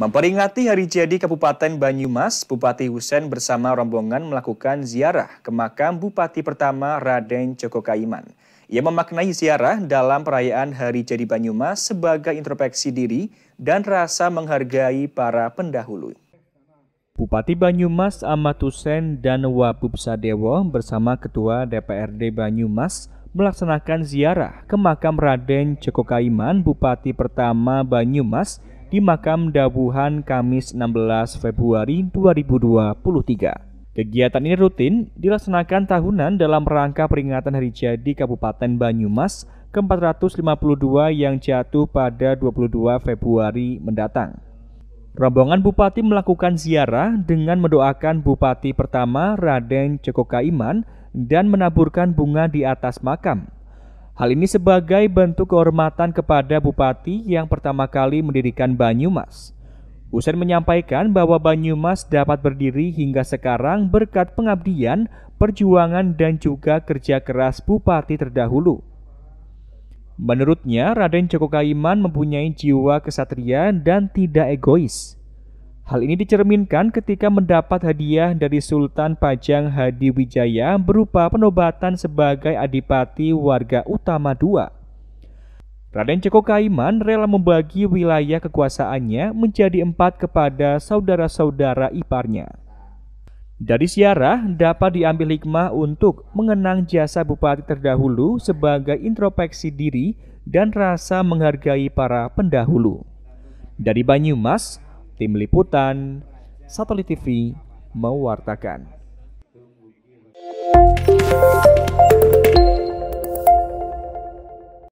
Memperingati hari jadi Kabupaten Banyumas, Bupati Husen bersama rombongan melakukan ziarah ke makam Bupati pertama Raden Joko Kaiman. Ia memaknai ziarah dalam perayaan hari jadi Banyumas sebagai introspeksi diri dan rasa menghargai para pendahulu. Bupati Banyumas Ahmad Husen dan Wabub Sadewo bersama Ketua DPRD Banyumas melaksanakan ziarah ke makam Raden Joko Kaiman, Bupati pertama Banyumas, di makam Dabuhan Kamis 16 Februari 2023. Kegiatan ini rutin dilaksanakan tahunan dalam rangka peringatan Hari Jadi Kabupaten Banyumas ke-452 yang jatuh pada 22 Februari mendatang. Rombongan bupati melakukan ziarah dengan mendoakan bupati pertama Raden Cekoka Iman dan menaburkan bunga di atas makam. Hal ini sebagai bentuk kehormatan kepada bupati yang pertama kali mendirikan Banyumas. Usen menyampaikan bahwa Banyumas dapat berdiri hingga sekarang berkat pengabdian, perjuangan, dan juga kerja keras bupati terdahulu. Menurutnya, Raden Joko Kaiman mempunyai jiwa kesatria dan tidak egois. Hal ini dicerminkan ketika mendapat hadiah dari Sultan Pajang Hadi Wijaya berupa penobatan sebagai adipati warga utama II. Raden Ceko Kaiman rela membagi wilayah kekuasaannya menjadi empat kepada saudara-saudara iparnya. Dari siarah dapat diambil hikmah untuk mengenang jasa bupati terdahulu sebagai introspeksi diri dan rasa menghargai para pendahulu. Dari Banyumas, Tim Liputan, Satelit TV, mewartakan.